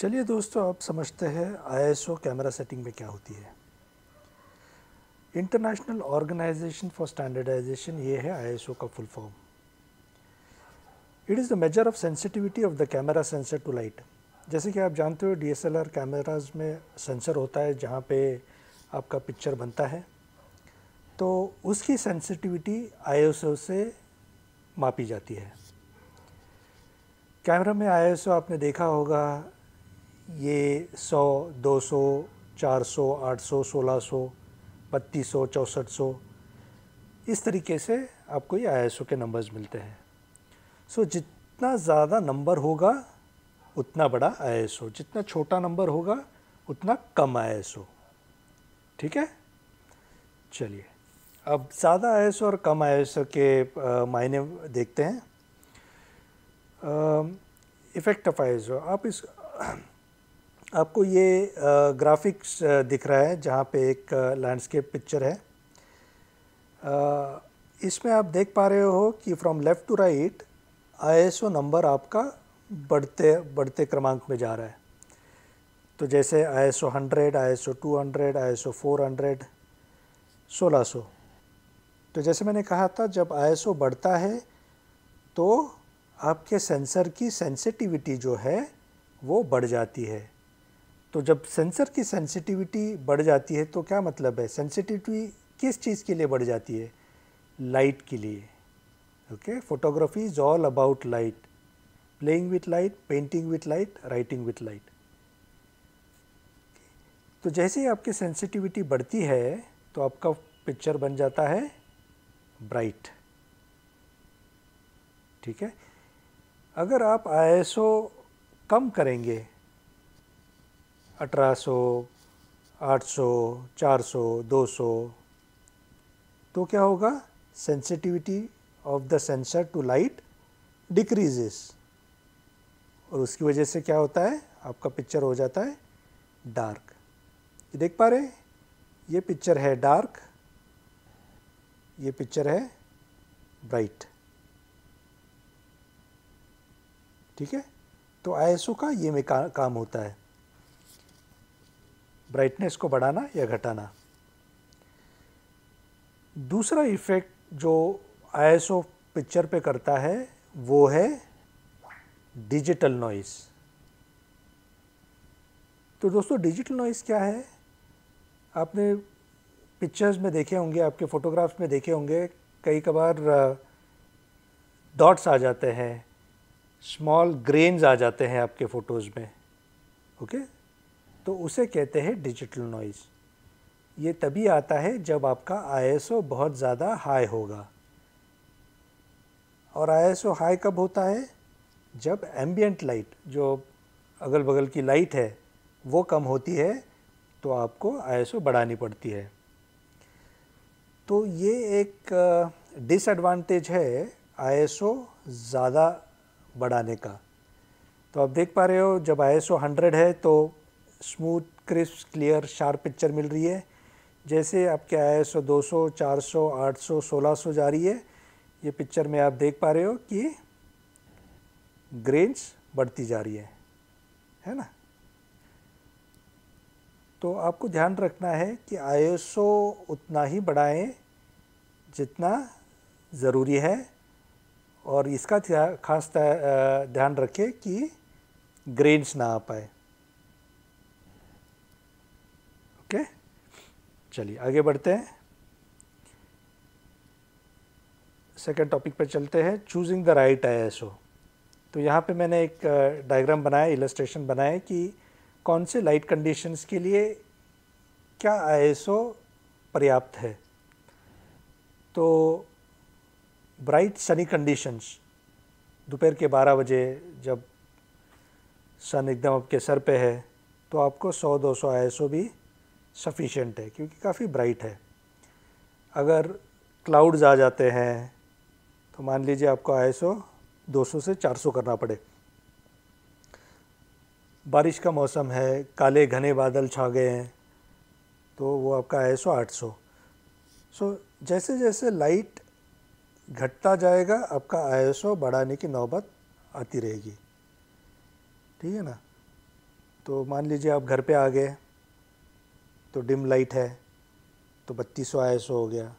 चलिए दोस्तों आप समझते हैं आईएसओ कैमरा सेटिंग में क्या होती है इंटरनेशनल ऑर्गेनाइजेशन फॉर स्टैंडर्डाइजेशन ये है आईएसओ का full form it is the measure of sensitivity of the camera sensor to light जैसे कि आप जानते हो डीएसएलआर कैमराज में सेंसर होता है जहाँ पे आपका पिक्चर बनता है तो उसकी सेंसिटिविटी आईएसओ से मापी जाती है कैमरा में आईएसओ आपने देखा होगा ये 100, 200, 400, 800, 1600, 3200, 6400 इस तरीके से आपको ये आई के नंबर्स मिलते हैं सो so, जितना ज़्यादा नंबर होगा उतना बड़ा आई जितना छोटा नंबर होगा उतना कम आई ठीक है चलिए अब ज़्यादा आई और कम आई के मायने देखते हैं इफ़ेक्ट ऑफ आई आप इस आपको ये ग्राफिक्स दिख रहा है जहाँ पे एक लैंडस्केप पिक्चर है इसमें आप देख पा रहे हो कि from left to right ISO number आपका बढ़ते बढ़ते क्रमांक में जा रहा है तो जैसे I S O hundred I S O two hundred I S O four hundred सोलह सो तो जैसे मैंने कहा था जब आई एस ओ बढ़ता है तो आपके सेंसर की सेंसिटिविटी जो है वो बढ़ जाती है तो जब सेंसर की सेंसिटिविटी बढ़ जाती है तो क्या मतलब है सेंसिटिविटी किस चीज़ के लिए बढ़ जाती है लाइट के लिए okay photography is all about light playing with light painting with light writing with light तो जैसे ही आपकी सेंसिटिविटी बढ़ती है तो आपका पिक्चर बन जाता है ब्राइट ठीक है अगर आप आई कम करेंगे 1800, तो क्या होगा sensitivity of the sensor to light decreases और उसकी वजह से क्या होता है आपका पिक्चर हो जाता है डार्क ये देख पा रहे ये पिक्चर है डार्क ये पिक्चर है ब्राइट ठीक है तो आईएसओ का ये में का, काम होता है ब्राइटनेस को बढ़ाना या घटाना दूसरा इफ़ेक्ट जो आईएसओ पिक्चर पे करता है वो है डिजिटल नॉइस तो दोस्तों डिजिटल नॉइस क्या है आपने पिक्चर्स में देखे होंगे आपके फ़ोटोग्राफ्स में देखे होंगे कई कबार डॉट्स आ जाते हैं स्मॉल ग्रेन्स आ जाते हैं आपके फ़ोटोज़ में ओके okay? तो उसे कहते हैं डिजिटल नॉइज़ ये तभी आता है जब आपका आईएसओ बहुत ज़्यादा हाई होगा और आईएसओ हाई कब होता है जब एम्बियंट लाइट जो अगल बगल की लाइट है वो कम होती है तो आपको आईएसओ बढ़ानी पड़ती है तो ये एक डिसएडवांटेज है आईएसओ ज़्यादा बढ़ाने का तो आप देख पा रहे हो जब आईएसओ 100 है तो smooth crisp clear sharp picture मिल रही है जैसे आपके आई एस ओ दो सौ चार सौ आठ सौ सोलह सौ जा रही है ये पिक्चर में आप देख पा रहे हो कि ग्रेन्स बढ़ती जा रही है है ना तो आपको ध्यान रखना है कि आई उतना ही बढ़ाएं जितना ज़रूरी है और इसका ख़ास ध्यान रखें कि ग्रेन्स ना आ पाए चलिए आगे बढ़ते हैं सेकेंड टॉपिक पर चलते हैं choosing the right I S O तो यहाँ पे मैंने एक डायग्राम बनाया इलस्ट्रेशन बनाया कि कौन से लाइट कंडीशंस के लिए क्या आई एस ओ पर्याप्त है तो ब्राइट सनी कंडीशंस दोपहर के 12 बजे जब सन एकदम आपके सर पे है तो आपको 100-200 ओ भी सफिशेंट है क्योंकि काफ़ी ब्राइट है अगर क्लाउड्स आ जाते हैं तो मान लीजिए आपको आई एस से 400 करना पड़े बारिश का मौसम है काले घने बादल छा गए हैं तो वो आपका आई एस आठ सौ सो जैसे जैसे लाइट घटता जाएगा आपका आई बढ़ाने की नौबत आती रहेगी ठीक है ना तो मान लीजिए आप घर पे आ गए तो डिम लाइट है तो बत्तीस सौ सौ हो गया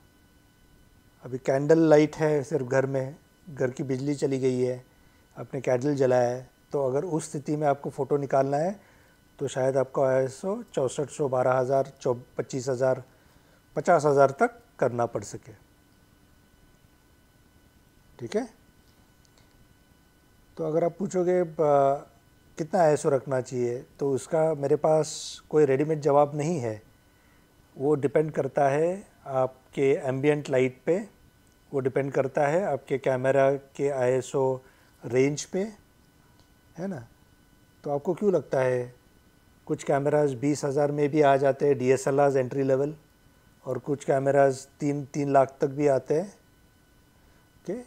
अभी कैंडल लाइट है सिर्फ घर में घर की बिजली चली गई है आपने कैंडल जलाया है तो अगर उस स्थिति में आपको फ़ोटो निकालना है तो शायद आपको आई एस ओ चौंसठ सौ बारह हज़ार चौ पच्चीस हज़ार पचास हज़ार तक करना पड़ सके ठीक है तो अगर आप पूछोगे कितना ऐसो रखना चाहिए तो उसका मेरे पास कोई रेडीमेड जवाब नहीं है वो डिपेंड करता है आपके एम्बियंट लाइट पे वो डिपेंड करता है आपके कैमरा के आईएसओ रेंज पे है ना तो आपको क्यों लगता है कुछ कैमराज बीस हज़ार में भी आ जाते हैं डी एस एंट्री लेवल और कुछ कैमराज तीन तीन लाख तक भी आते हैं ओके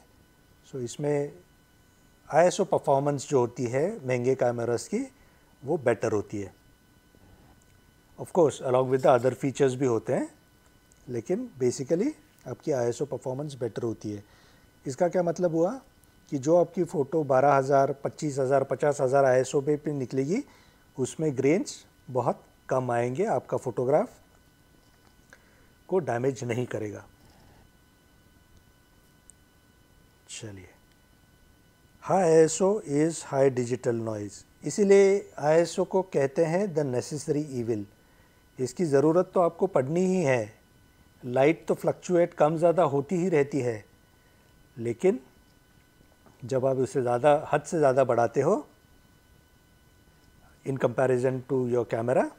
सो इसमें आई एस ओ परफॉर्मेंस जो होती है महंगे कैमरास की वो बेटर होती है of course along with the other features भी होते हैं लेकिन बेसिकली आपकी I S O performance better होती है इसका क्या मतलब हुआ कि जो आपकी फ़ोटो 12000, 25000, 50000 ओ पे पे निकलेगी उसमें ग्रेन्स बहुत कम आएंगे आपका फ़ोटोग्राफ को डैमेज नहीं करेगा चलिए high O is high digital noise इसीलिए ओ को कहते हैं द नेसेसरी ईविल इसकी ज़रूरत तो आपको पढ़नी ही है लाइट तो फ्लक्चुएट कम ज़्यादा होती ही रहती है लेकिन जब आप उसे ज़्यादा हद से ज़्यादा बढ़ाते हो in comparison to your camera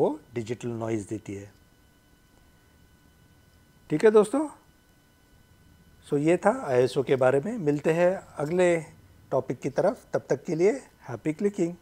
वो डिजिटल नॉइज़ देती है ठीक है दोस्तों सो ये था आई के बारे में मिलते हैं अगले टॉपिक की तरफ तब तक के लिए हैप्पी क्लिकिंग